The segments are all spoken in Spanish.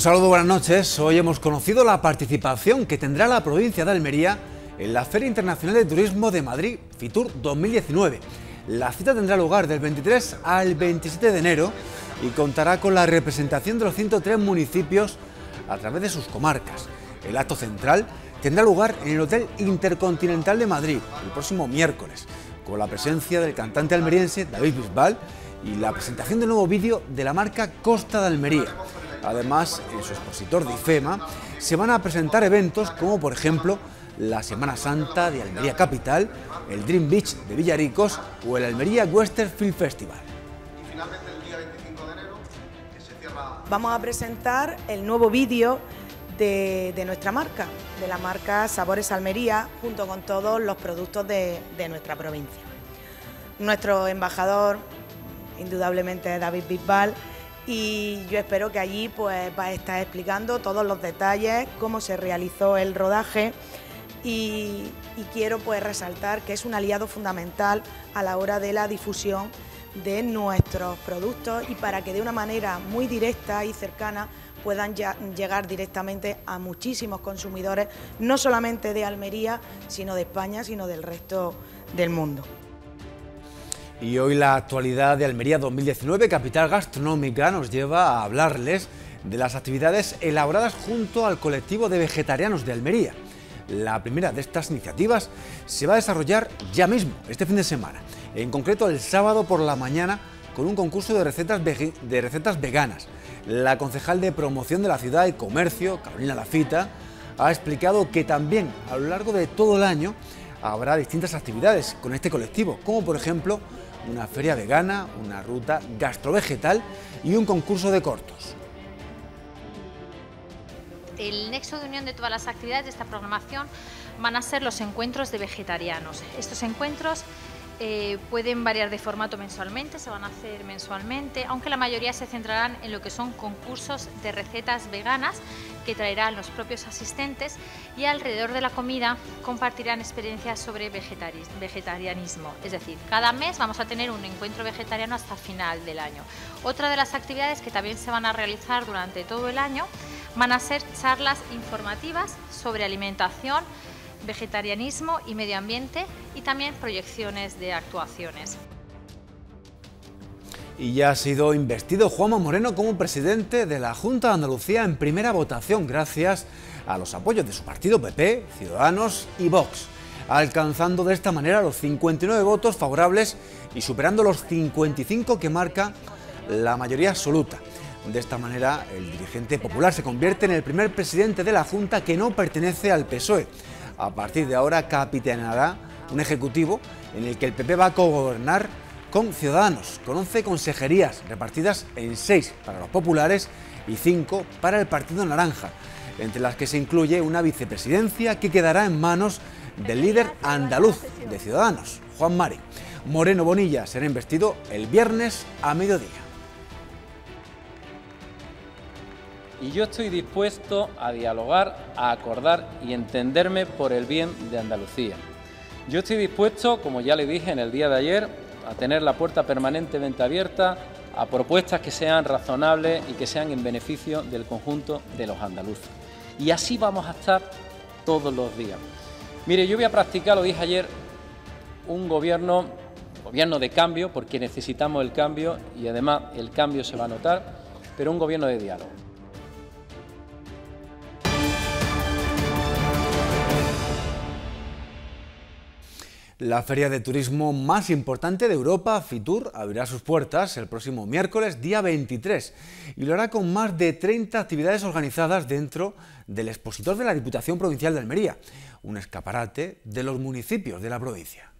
Un saludo, buenas noches. Hoy hemos conocido la participación que tendrá la provincia de Almería en la Feria Internacional de Turismo de Madrid, FITUR 2019. La cita tendrá lugar del 23 al 27 de enero y contará con la representación de los 103 municipios a través de sus comarcas. El acto central tendrá lugar en el Hotel Intercontinental de Madrid el próximo miércoles, con la presencia del cantante almeriense David Bisbal y la presentación del nuevo vídeo de la marca Costa de Almería. Además, en eh, su expositor de IFEMA se van a presentar eventos como, por ejemplo, la Semana Santa de Almería Capital, el Dream Beach de Villaricos o el Almería Western Film Festival. Y finalmente el día 25 de enero se cierra... Vamos a presentar el nuevo vídeo de, nuestra marca, de la marca Sabores Almería, junto con todos los productos de, nuestra provincia. Nuestro embajador, indudablemente, David Bisbal, y yo espero que allí pues va a estar explicando todos los detalles, cómo se realizó el rodaje y, quiero pues resaltar que es un aliado fundamental a la hora de la difusión de nuestros productos y para que de una manera muy directa y cercana puedan llegar directamente a muchísimos consumidores, no solamente de Almería, sino de España, sino del resto del mundo. Y hoy la actualidad de Almería 2019, capital gastronómica, nos lleva a hablarles de las actividades elaboradas junto al colectivo de vegetarianos de Almería. La primera de estas iniciativas se va a desarrollar ya mismo, este fin de semana, en concreto el sábado por la mañana con un concurso de recetas, de recetas veganas. La concejal de promoción de la ciudad y comercio, Carolina Lafita, ha explicado que también a lo largo de todo el año habrá distintas actividades con este colectivo, como por ejemplo una feria vegana, una ruta gastrovegetal y un concurso de cortos. El nexo de unión de todas las actividades de esta programación van a ser los encuentros de vegetarianos. Estos encuentros eh, pueden variar de formato mensualmente, se van a hacer mensualmente, aunque la mayoría se centrarán en lo que son concursos de recetas veganas que traerán los propios asistentes y alrededor de la comida compartirán experiencias sobre vegetarianismo. Es decir, cada mes vamos a tener un encuentro vegetariano hasta final del año. Otra de las actividades que también se van a realizar durante todo el año van a ser charlas informativas sobre alimentación, vegetarianismo y medio ambiente y también proyecciones de actuaciones. Y ya ha sido investido Juanma Moreno como presidente de la Junta de Andalucía en primera votación gracias a los apoyos de su partido PP, Ciudadanos y Vox, alcanzando de esta manera los 59 votos favorables y superando los 55 que marca la mayoría absoluta. De esta manera, el dirigente popular se convierte en el primer presidente de la Junta que no pertenece al PSOE a partir de ahora capitanará un Ejecutivo en el que el PP va a gobernar con Ciudadanos, con 11 consejerías repartidas en 6 para los populares y 5 para el Partido Naranja, entre las que se incluye una vicepresidencia que quedará en manos del líder andaluz de Ciudadanos, Juan Mari. Moreno Bonilla será investido el viernes a mediodía. y yo estoy dispuesto a dialogar, a acordar y entenderme por el bien de Andalucía. Yo estoy dispuesto, como ya le dije en el día de ayer, a tener la puerta permanentemente abierta a propuestas que sean razonables y que sean en beneficio del conjunto de los andaluces. Y así vamos a estar todos los días. Mire, yo voy a practicar, lo dije ayer, un gobierno, gobierno de cambio, porque necesitamos el cambio y además el cambio se va a notar, pero un gobierno de diálogo. La feria de turismo más importante de Europa, Fitur, abrirá sus puertas el próximo miércoles, día 23, y lo hará con más de 30 actividades organizadas dentro del expositor de la Diputación Provincial de Almería, un escaparate de los municipios de la provincia.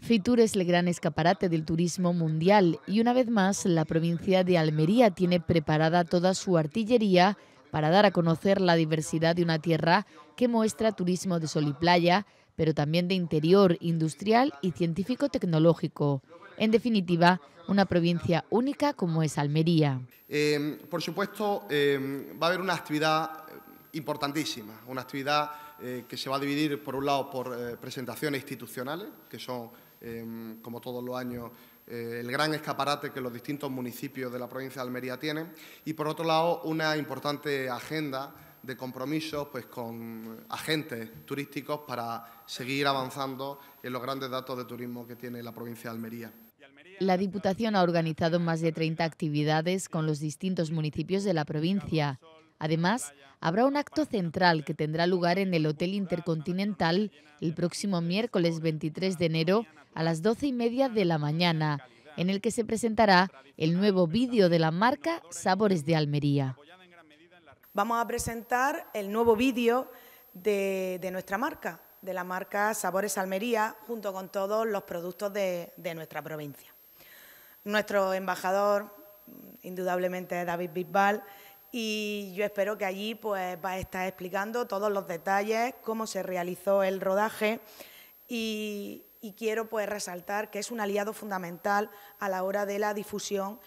Fitur es el gran escaparate del turismo mundial y una vez más la provincia de Almería tiene preparada toda su artillería para dar a conocer la diversidad de una tierra que muestra turismo de sol y playa, pero también de interior, industrial y científico-tecnológico. En definitiva, una provincia única como es Almería. Em, por supuesto, em, va a haber una actividad eh, importantísima, una actividad eh, que se va a dividir, por un lado, por eh, presentaciones institucionales, que son, em, como todos los años, el gran escaparate que los distintos municipios de la provincia de Almería tienen y, por otro lado, una importante agenda de compromisos pues, con agentes turísticos para seguir avanzando en los grandes datos de turismo que tiene la provincia de Almería. La Diputación ha organizado más de 30 actividades con los distintos municipios de la provincia. Además, habrá un acto central que tendrá lugar en el Hotel Intercontinental el próximo miércoles 23 de enero a las 12 y media de la mañana, en el que se presentará el nuevo vídeo de la marca Sabores de Almería. Vamos a presentar el nuevo vídeo de, nuestra marca, de la marca Sabores Almería, junto con todos los productos de, nuestra provincia. Nuestro embajador, indudablemente, David Bisbal, y yo espero que allí pues, va a estar explicando todos los detalles, cómo se realizó el rodaje y, quiero pues, resaltar que es un aliado fundamental a la hora de la difusión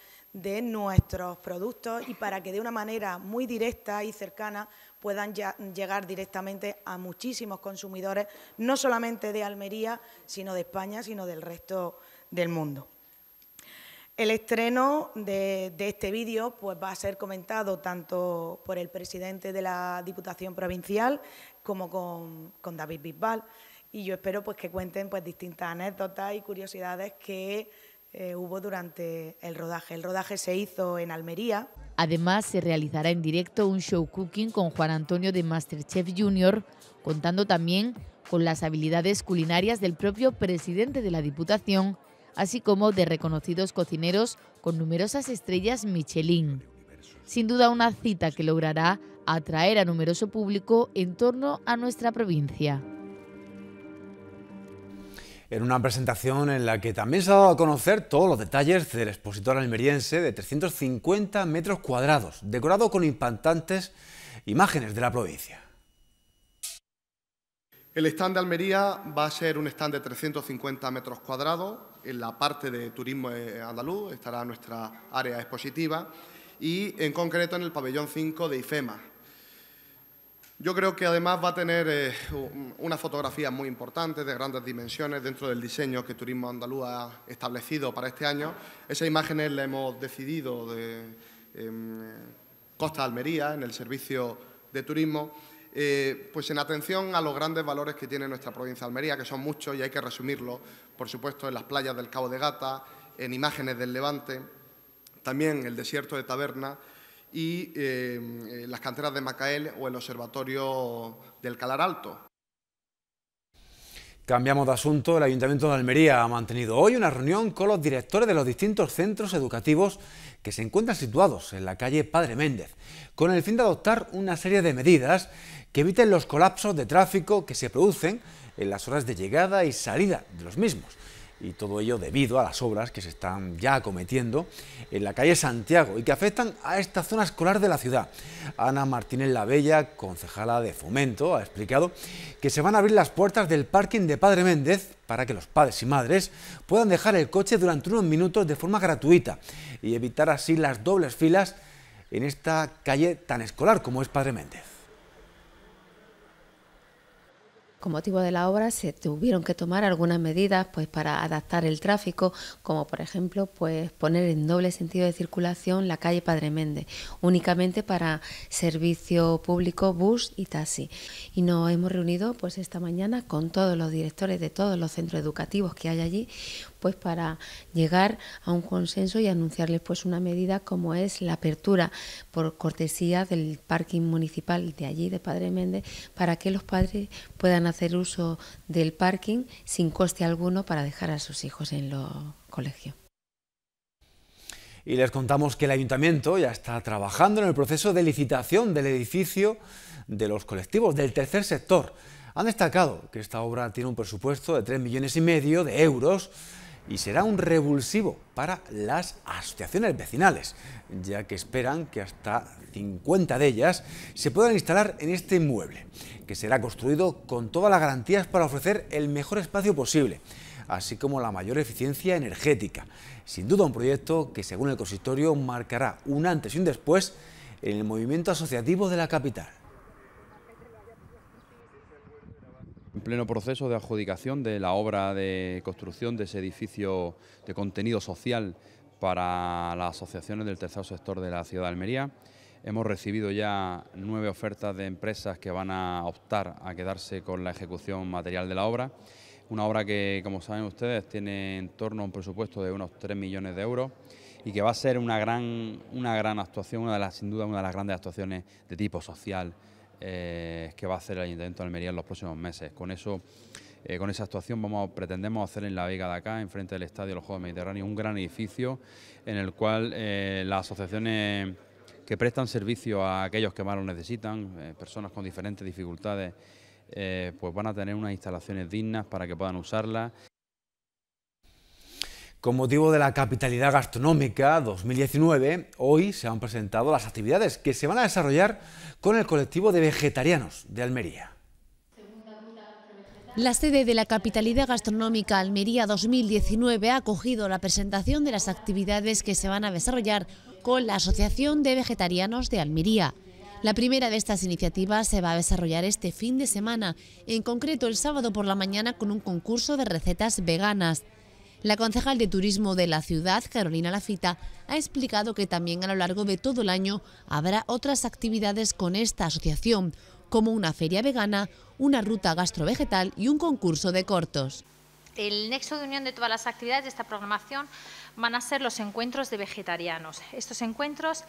de nuestros productos y para que de una manera muy directa y cercana puedan llegar directamente a muchísimos consumidores, no solamente de Almería, sino de España, sino del resto del mundo. El estreno de, este vídeo pues, va a ser comentado tanto por el presidente de la Diputación Provincial como con, con David Bisbal y yo espero pues, que cuenten pues, distintas anécdotas y curiosidades que eh, hubo durante el rodaje. El rodaje se hizo en Almería. Además, se realizará en directo un show cooking con Juan Antonio de Masterchef Junior, contando también con las habilidades culinarias del propio presidente de la Diputación, así como de reconocidos cocineros con numerosas estrellas Michelin. Sin duda una cita que logrará atraer a numeroso público en torno a nuestra provincia en una presentación en la que también se ha dado a conocer todos los detalles del expositor almeriense de 350 metros cuadrados, decorado con impactantes imágenes de la provincia. El stand de Almería va a ser un stand de 350 metros cuadrados. En la parte de turismo eh, andaluz estará nuestra área expositiva y, en concreto, en el pabellón 5 de IFEMA, yo creo que además va a tener eh, una fotografía muy importante, de grandes dimensiones, dentro del diseño que Turismo Andaluz ha establecido para este año. Esas imágenes las hemos decidido de em, Costa Almería, en el servicio de turismo, eh, pues en atención a los grandes valores que tiene nuestra provincia de Almería, que son muchos y hay que resumirlo, por supuesto, en las playas del Cabo de Gata, en imágenes del Levante, también el desierto de Taberna, y em, eh, las canteras de Macael o el Observatorio del Calar Alto. Cambiamos de asunto. El Ayuntamiento de Almería ha mantenido hoy una reunión con los directores de los distintos centros educativos que se encuentran situados en la calle Padre Méndez, con el fin de adoptar una serie de medidas que eviten los colapsos de tráfico que se producen en las horas de llegada y salida de los mismos y todo ello debido a las obras que se están ya acometiendo en la calle Santiago y que afectan a esta zona escolar de la ciudad. Ana Martínez Lavella, concejala de Fomento, ha explicado que se van a abrir las puertas del parking de Padre Méndez para que los padres y madres puedan dejar el coche durante unos minutos de forma gratuita y evitar así las dobles filas en esta calle tan escolar como es Padre Méndez. con motivo de la obra se tuvieron que tomar algunas medidas pues para adaptar el tráfico, como por ejemplo pues poner en doble sentido de circulación la calle Padre Méndez, únicamente para servicio público, bus y taxi. Y nos hemos reunido pues esta mañana con todos los directores de todos los centros educativos que hay allí pues para llegar a un consenso y anunciarles pues una medida como es la apertura por cortesía del parking municipal de allí de Padre Méndez para que los padres puedan hacer uso del parking sin coste alguno para dejar a sus hijos en los colegios. Y les contamos que el ayuntamiento ya está trabajando en el proceso de licitación del edificio de los colectivos del tercer sector. Han destacado que esta obra tiene un presupuesto de 3 millones y medio de euros y será un revulsivo para las asociaciones vecinales, ya que esperan que hasta 50 de ellas se puedan instalar en este inmueble, que será construido con todas las garantías para ofrecer el mejor espacio posible, así como la mayor eficiencia energética. Sin duda un proyecto que, según el consistorio, marcará un antes y un después en el movimiento asociativo de la capital. en pleno proceso de adjudicación de la obra de construcción de ese edificio de contenido social para las asociaciones del tercer sector de la ciudad de Almería. Hemos recibido ya nueve ofertas de empresas que van a optar a quedarse con la ejecución material de la obra. Una obra que, como saben ustedes, tiene en torno a un presupuesto de unos 3 millones de euros y que va a ser una gran, una gran actuación, una de las, sin duda una de las grandes actuaciones de tipo social eh, que va a hacer el Ayuntamiento de Almería en los próximos meses. Con eso, eh, con esa actuación vamos, pretendemos hacer en la Vega de acá, enfrente del Estadio de los Juegos Mediterráneos, un gran edificio en el cual eh, las asociaciones que prestan servicio a aquellos que más lo necesitan, personas con diferentes dificultades, pues van a tener unas instalaciones dignas para que puedan usarlas. Con motivo de la capitalidad gastronómica 2019, hoy se han presentado las actividades que se van a desarrollar con el colectivo de vegetarianos de Almería. La sede de la Capitalidad Gastronómica Almería 2019 ha acogido la presentación de las actividades que se van a desarrollar con la Asociación de Vegetarianos de Almería. La primera de estas iniciativas se va a desarrollar este fin de semana, en concreto el sábado por la mañana con un concurso de recetas veganas. La concejal de Turismo de la ciudad, Carolina Lafita, ha explicado que también a lo largo de todo el año habrá otras actividades con esta asociación, como una feria vegana, una ruta gastrovegetal y un concurso de cortos. El nexo de unión de todas las actividades de esta programación van a ser los encuentros de vegetarianos. Estos encuentros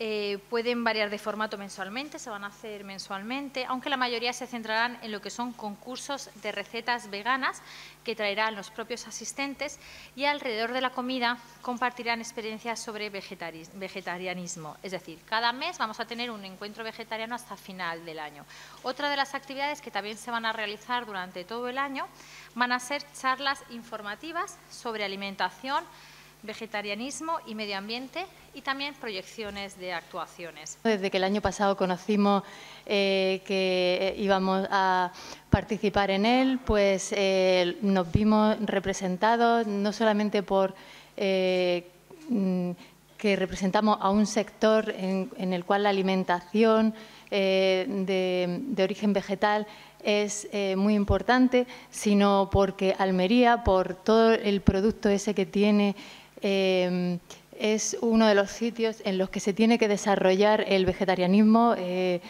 eh, pueden variar de formato mensualmente, se van a hacer mensualmente, aunque la mayoría se centrarán en lo que son concursos de recetas veganas que traerán los propios asistentes y alrededor de la comida compartirán experiencias sobre vegetarianismo. Es decir, cada mes vamos a tener un encuentro vegetariano hasta final del año. Otra de las actividades que también se van a realizar durante todo el año van a ser charlas informativas sobre alimentación, vegetarianismo y medio ambiente y también proyecciones de actuaciones. Desde que el año pasado conocimos eh, que eh, íbamos a participar en él, pues eh, nos vimos representados no solamente por mm, que representamos a un sector en, el cual la alimentación de, origen vegetal es muy importante, sino porque Almería, por todo el producto ese que tiene Em, es uno de los sitios en los que se tiene que desarrollar el vegetarianismo eh,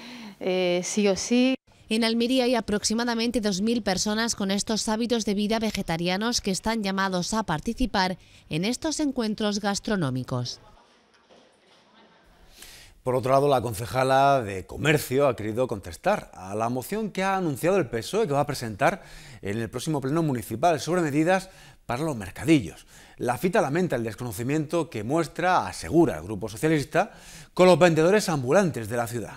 eh, sí o sí. En Almería hay aproximadamente 2.000 personas con estos hábitos de vida vegetarianos que están llamados a participar en estos encuentros gastronómicos. Por otro lado, la concejala de Comercio ha querido contestar a la moción que ha anunciado el PSOE que va a presentar en el próximo pleno municipal sobre medidas para los mercadillos. La fita lamenta el desconocimiento que muestra, asegura el Grupo Socialista, con los vendedores ambulantes de la ciudad.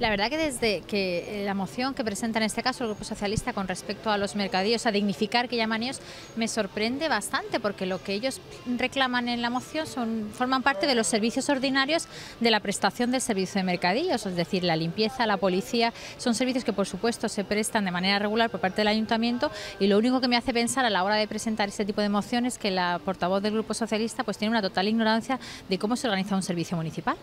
La verdad que desde que eh, la moción que presenta en este caso el Grupo Socialista con respecto a los mercadillos, a dignificar que llaman ellos, me sorprende bastante porque lo que ellos reclaman en la moción son, forman parte de los servicios ordinarios de la prestación del servicio de mercadillos, es decir, la limpieza, la policía, son servicios que por supuesto se prestan de manera regular por parte del ayuntamiento y lo único que me hace pensar a la hora de presentar este tipo de moción es que la portavoz del Grupo Socialista pues tiene una total ignorancia de cómo se organiza un servicio municipal.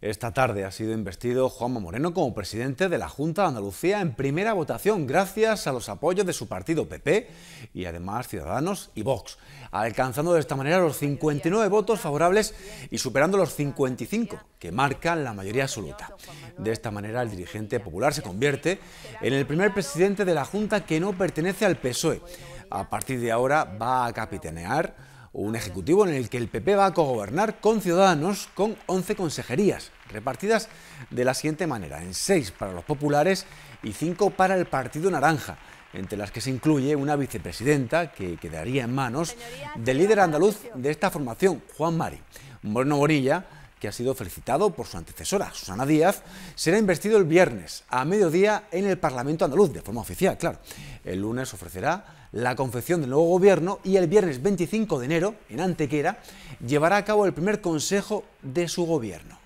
Esta tarde ha sido investido Juanma Moreno como presidente de la Junta de Andalucía en primera votación gracias a los apoyos de su partido PP y además Ciudadanos y Vox, alcanzando de esta manera los 59 votos favorables y superando los 55 que marcan la mayoría absoluta. De esta manera el dirigente popular se convierte en el primer presidente de la Junta que no pertenece al PSOE. A partir de ahora va a capitanear un Ejecutivo en el que el PP va a cogobernar con Ciudadanos con 11 consejerías, repartidas de la siguiente manera, en 6 para los populares y 5 para el Partido Naranja, entre las que se incluye una vicepresidenta que quedaría en manos del líder andaluz de esta formación, Juan Mari. Moreno Gorilla que ha sido felicitado por su antecesora, Susana Díaz, será investido el viernes a mediodía en el Parlamento andaluz, de forma oficial, claro. El lunes ofrecerá la confección del nuevo gobierno y el viernes 25 de enero, en Antequera, llevará a cabo el primer consejo de su gobierno.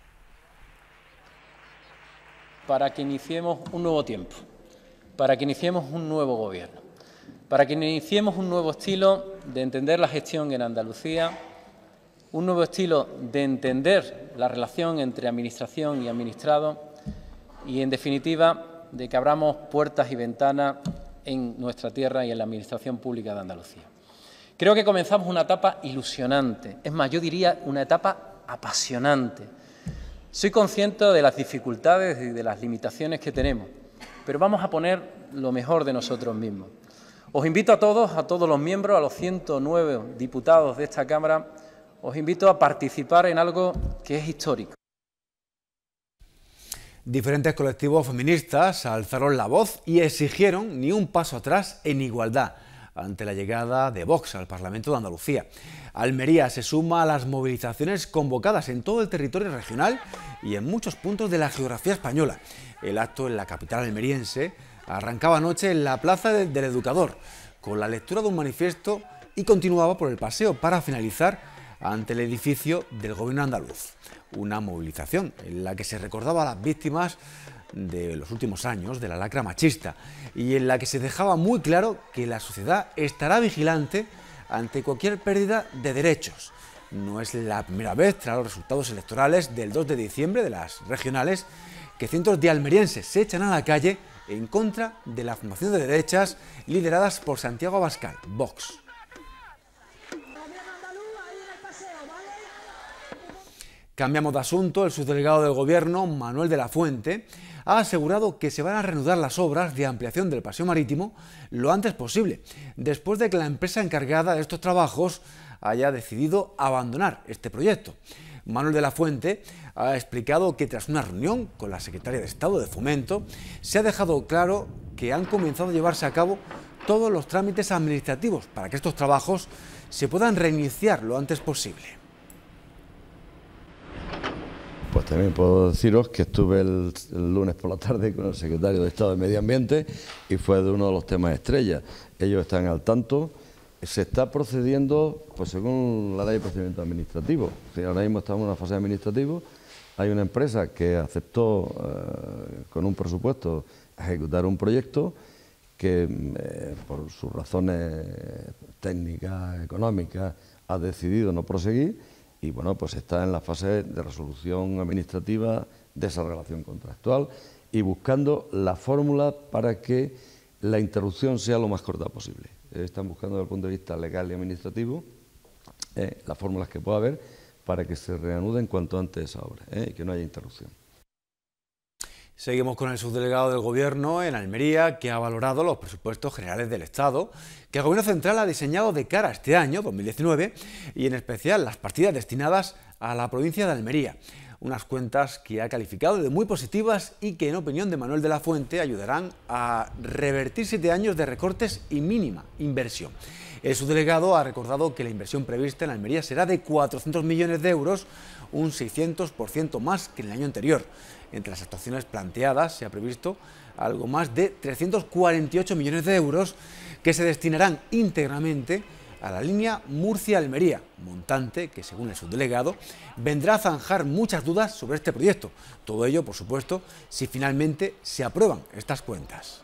Para que iniciemos un nuevo tiempo, para que iniciemos un nuevo gobierno, para que iniciemos un nuevo estilo de entender la gestión en Andalucía, un nuevo estilo de entender la relación entre administración y administrado y, en definitiva, de que abramos puertas y ventanas en nuestra tierra y en la Administración Pública de Andalucía. Creo que comenzamos una etapa ilusionante, es más, yo diría una etapa apasionante. Soy consciente de las dificultades y de las limitaciones que tenemos, pero vamos a poner lo mejor de nosotros mismos. Os invito a todos, a todos los miembros, a los 109 diputados de esta Cámara, os invito a participar en algo que es histórico. Diferentes colectivos feministas alzaron la voz y exigieron ni un paso atrás en igualdad ante la llegada de Vox al Parlamento de Andalucía. Almería se suma a las movilizaciones convocadas en todo el territorio regional y en muchos puntos de la geografía española. El acto en la capital almeriense arrancaba anoche en la Plaza del Educador con la lectura de un manifiesto y continuaba por el paseo para finalizar ante el edificio del gobierno andaluz. Una movilización en la que se recordaba a las víctimas de los últimos años de la lacra machista y en la que se dejaba muy claro que la sociedad estará vigilante ante cualquier pérdida de derechos. No es la primera vez tras los resultados electorales del 2 de diciembre de las regionales que cientos de almerienses se echan a la calle en contra de la formación de derechas lideradas por Santiago Abascal, Vox. Cambiamos de asunto. El subdelegado del Gobierno, Manuel de la Fuente, ha asegurado que se van a reanudar las obras de ampliación del paseo marítimo lo antes posible, después de que la empresa encargada de estos trabajos haya decidido abandonar este proyecto. Manuel de la Fuente ha explicado que tras una reunión con la secretaria de Estado de Fomento, se ha dejado claro que han comenzado a llevarse a cabo todos los trámites administrativos para que estos trabajos se puedan reiniciar lo antes posible. También puedo deciros que estuve el, lunes por la tarde con el secretario de Estado de Medio Ambiente y fue de uno de los temas estrella. Ellos están al tanto. Se está procediendo pues según la ley de procedimiento administrativo. ahora mismo estamos en una fase administrativa. Hay una empresa que aceptó eh, con un presupuesto ejecutar un proyecto que eh, por sus razones técnicas, económicas, ha decidido no proseguir y bueno, pues está en la fase de resolución administrativa de esa relación contractual y buscando la fórmula para que la interrupción sea lo más corta posible. Están buscando desde el punto de vista legal y administrativo eh, las fórmulas que pueda haber para que se reanuden cuanto antes esa obra eh, y que no haya interrupción. Seguimos con el subdelegado del Gobierno en Almería, que ha valorado los presupuestos generales del Estado, que el Gobierno Central ha diseñado de cara a este año, 2019, y en especial las partidas destinadas a la provincia de Almería. Unas cuentas que ha calificado de muy positivas y que, en opinión de Manuel de la Fuente, ayudarán a revertir siete años de recortes y mínima inversión. El subdelegado ha recordado que la inversión prevista en Almería será de 400 millones de euros, un 600% más que en el año anterior. Entre las actuaciones planteadas se ha previsto algo más de 348 millones de euros que se destinarán íntegramente a la línea Murcia-Almería, montante que, según el subdelegado, vendrá a zanjar muchas dudas sobre este proyecto. Todo ello, por supuesto, si finalmente se aprueban estas cuentas.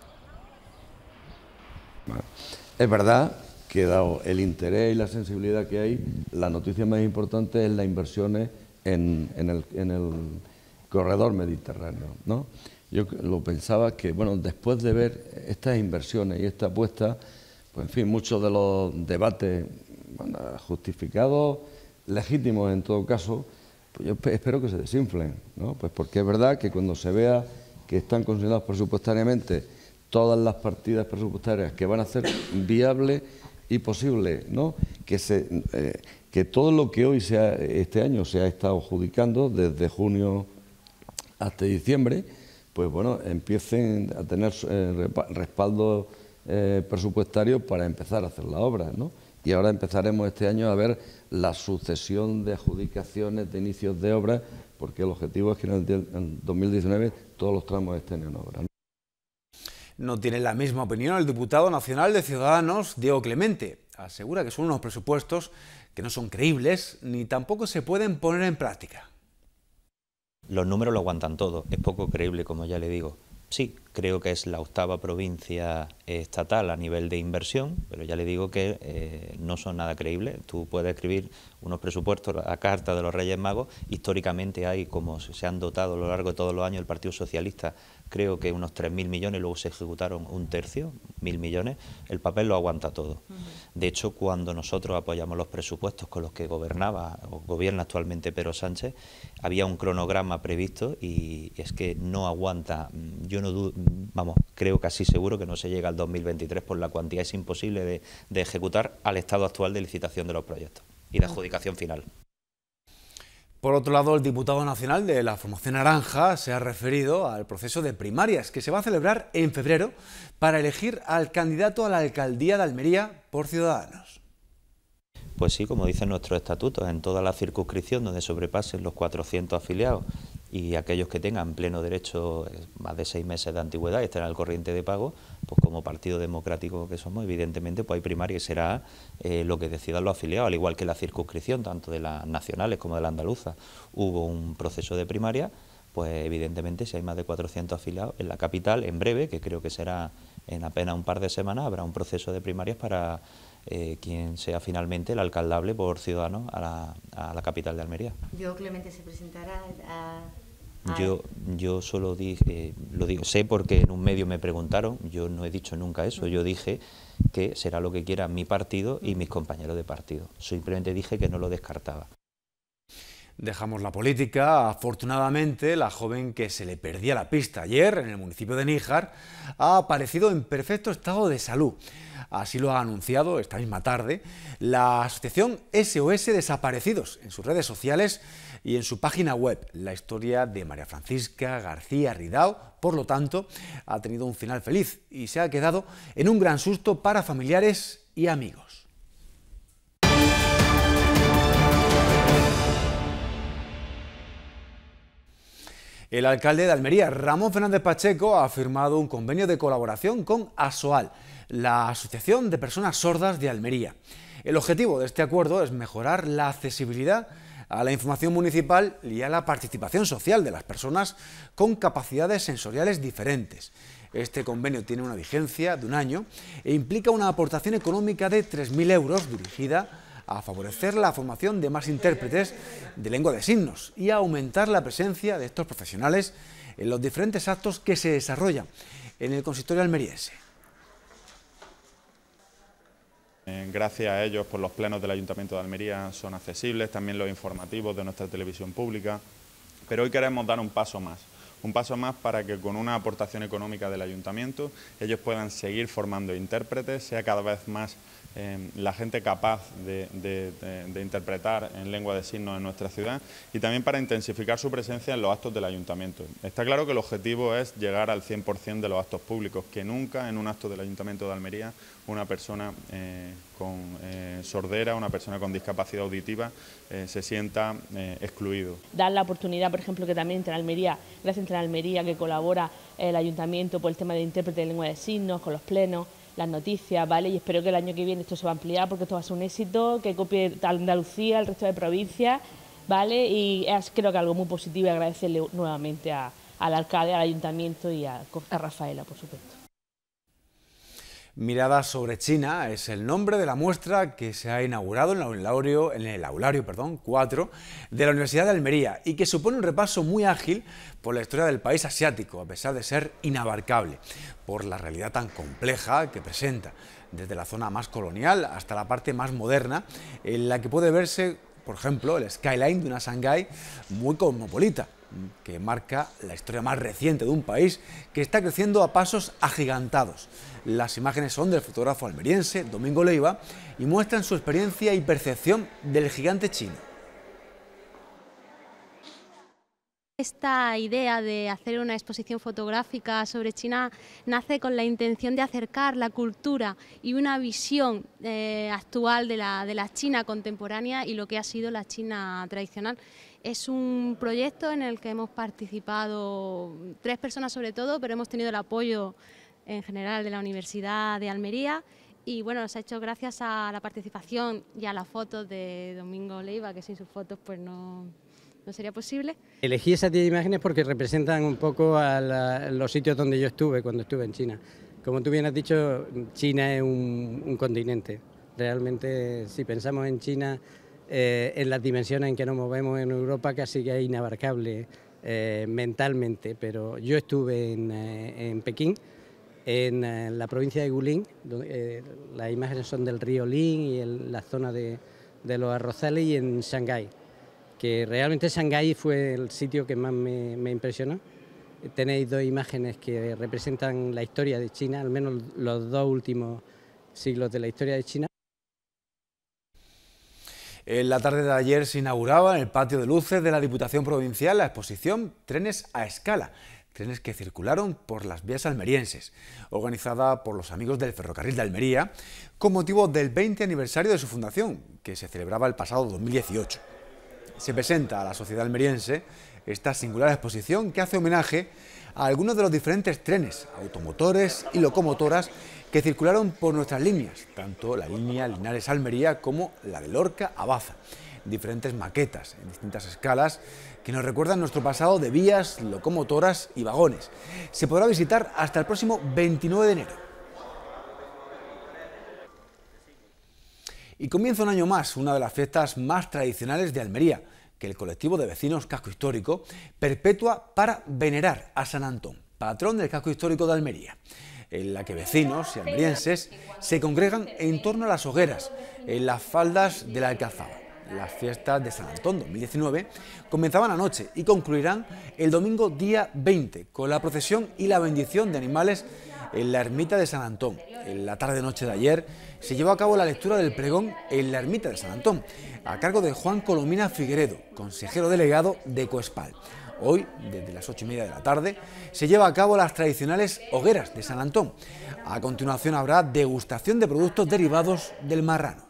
Es verdad que, dado el interés y la sensibilidad que hay, la noticia más importante es la inversión en el corredor mediterráneo. ¿no? Yo lo pensaba que, bueno, después de ver estas inversiones y esta apuesta, pues en fin, muchos de los debates justificados, legítimos en todo caso, pues yo espero que se desinflen, ¿no? Pues porque es verdad que cuando se vea que están considerados presupuestariamente todas las partidas presupuestarias que van a ser viables y posibles ¿no? Que se eh, que todo lo que hoy sea este año se ha estado adjudicando desde junio hasta diciembre, pues bueno, empiecen a tener eh, respaldo eh, presupuestario para empezar a hacer la obra, ¿no? Y ahora empezaremos este año a ver la sucesión de adjudicaciones de inicios de obra, porque el objetivo es que en el 2019 todos los tramos estén en obra. no tiene la misma opinión el diputado nacional de Ciudadanos, Diego Clemente. Asegura que son unos presupuestos que no son creíbles ni tampoco se pueden poner en práctica. Los números lo aguantan todo, es poco creíble, como ya le digo. Sí, creo que es la octava provincia estatal a nivel de inversión, pero ya le digo que eh, no son nada creíbles. Tú puedes escribir unos presupuestos a carta de los Reyes Magos. Históricamente hay, como se han dotado a lo largo de todos los años el Partido Socialista creo que unos 3.000 millones, luego se ejecutaron un tercio, 1.000 millones, el papel lo aguanta todo. De hecho, cuando nosotros apoyamos los presupuestos con los que gobernaba o gobierna actualmente Pedro Sánchez, había un cronograma previsto y, es que no aguanta. Mm, yo no mm, vamos, creo casi seguro que no se llega al 2023 por la cuantía es imposible de, de ejecutar al estado actual de licitación de los proyectos y de adjudicación final. Por otro lado, el diputado nacional de la Formación Naranja se ha referido al proceso de primarias que se va a celebrar en febrero para elegir al candidato a la alcaldía de Almería por Ciudadanos. Pues sí, como dicen nuestro estatuto, en toda la circunscripción donde sobrepasen los 400 afiliados y aquellos que tengan pleno derecho, eh, más de seis meses de antigüedad y estén al corriente de pago, pues como partido democrático que somos, evidentemente pues hay primaria y será eh, lo que decidan los afiliados, al igual que la circunscripción, tanto de las nacionales como de la andaluza. Hubo un proceso de primaria, pues evidentemente si hay más de 400 afiliados en la capital, en breve, que creo que será en apenas un par de semanas, habrá un proceso de primarias para eh, quien sea finalmente el alcaldable por ciudadano a la, capital de Almería. Yo Clemente se presentará a... Yo, yo solo dije, eh, lo digo, sé porque en un medio me preguntaron, yo no he dicho nunca eso, yo dije que será lo que quiera mi partido y mis compañeros de partido. Simplemente dije que no lo descartaba. Dejamos la política. Afortunadamente, la joven que se le perdía la pista ayer en el municipio de Níjar ha aparecido en perfecto estado de salud. Así lo ha anunciado esta misma tarde la asociación SOS Desaparecidos en sus redes sociales y en su página web. La historia de María Francisca García Ridao, por lo tanto, ha tenido un final feliz y se ha quedado en un gran susto para familiares y amigos. El alcalde de Almería, Ramón Fernández Pacheco, ha firmado un convenio de colaboración con ASOAL, la Asociación de Personas Sordas de Almería. El objetivo de este acuerdo es mejorar la accesibilidad a la información municipal y a la participación social de las personas con capacidades sensoriales diferentes. Este convenio tiene una vigencia de un año e implica una aportación económica de 3.000 euros dirigida a favorecer la formación de más intérpretes de lengua de signos y a aumentar la presencia de estos profesionales en los diferentes actos que se desarrollan en el consistorio almeriense. Eh, gracias a ellos, por pues, los plenos del Ayuntamiento de Almería son accesibles, también los informativos de nuestra televisión pública, pero hoy queremos dar un paso más, un paso más para que con una aportación económica del Ayuntamiento ellos puedan seguir formando intérpretes, sea cada vez más Em, la gente capaz de, interpretar en lengua de signos en nuestra ciudad y también para intensificar su presencia en los actos del ayuntamiento. Está claro que el objetivo es llegar al 100% de los actos públicos, que nunca en un acto del ayuntamiento de Almería una persona eh, con eh, sordera, una persona con discapacidad auditiva eh, se sienta excluido. Dar la oportunidad, por ejemplo, que también entre Almería, gracias a Almería que colabora el ayuntamiento por el tema de intérprete de lengua de signos, con los plenos, las noticias, ¿vale? Y espero que el año que viene esto se va a ampliar porque esto va a ser un éxito, que copie Andalucía, el resto de provincias, ¿vale? Y es creo que algo muy positivo y agradecerle nuevamente al alcalde, al ayuntamiento y a, a Rafaela, por supuesto. Mirada sobre China es el nombre de la muestra que se ha inaugurado en el aulario, en el perdón, 4 de la Universidad de Almería y que supone un repaso muy ágil por la historia del país asiático, a pesar de ser inabarcable, por la realidad tan compleja que presenta, desde la zona más colonial hasta la parte más moderna, en la que puede verse, por ejemplo, el skyline de una Shanghai muy cosmopolita que marca la historia más reciente de un país que está creciendo a pasos agigantados. Las imágenes son del fotógrafo almeriense Domingo Leiva y muestran su experiencia y percepción del gigante chino. Esta idea de hacer una exposición fotográfica sobre China nace con la intención de acercar la cultura y una visión eh, actual de la China contemporánea y lo que ha sido la China tradicional. Es un proyecto en el que hemos participado tres personas sobre todo, pero hemos tenido el apoyo en general de la Universidad de Almería y bueno, se ha hecho gracias a la participación y a las fotos de Domingo Leiva, que sin sus fotos pues no, no sería posible. Elegí esas 10 imágenes porque representan un poco los sitios donde yo estuve cuando estuve en China. Como tú bien has dicho, China es un continente. Realmente, si pensamos en China, eh, en las dimensiones en que nos movemos en Europa casi que es inabarcable eh, mentalmente, pero yo estuve en, eh, Pekín, en la provincia de Guilin, las imágenes son del río Lin y en la zona de, los arrozales y en Shanghái, que realmente Shanghái fue el sitio que más me impresionó. Tenéis dos imágenes que representan la historia de China, al menos los dos últimos siglos de la historia de China. En la tarde de ayer se inauguraba en el patio de luces de la Diputación Provincial la exposición Trenes a Escala, trenes que circularon por las vías almerienses, organizada por los amigos del Ferrocarril de Almería, con motivo del 20 aniversario de su fundación, que se celebraba el pasado 2018. Se presenta a la sociedad almeriense esta singular exposición que hace homenaje a algunos de los diferentes trenes, automotores y locomotoras que circularon por nuestras líneas, tanto la línea Linares-Almería como la de Lorca-Abaza. Diferentes maquetas en distintas escalas que nos recuerdan nuestro pasado de vías, locomotoras y vagones. Se podrá visitar hasta el próximo 29 de enero. Y comienza un año más, una de las fiestas más tradicionales de Almería, que el colectivo de vecinos Casco Histórico perpetúa para venerar a San Antón, patrón del Casco Histórico de Almería en la que vecinos y almerienses se congregan en torno a las hogueras, en las faldas de la Alcazaba. Las fiestas de San Antón 2019 comenzaban anoche y concluirán el domingo día 20 con la procesión y la bendición de animales en la ermita de San Antón. En la tarde-noche de ayer se llevó a cabo la lectura del pregón en la ermita de San Antón, a cargo de Juan Colomina Figueredo, consejero delegado de Coespal. Hoy, desde las ocho y media de la tarde, se lleva a cabo las tradicionales hogueras de San Antón. A continuación habrá degustación de productos derivados del marrano.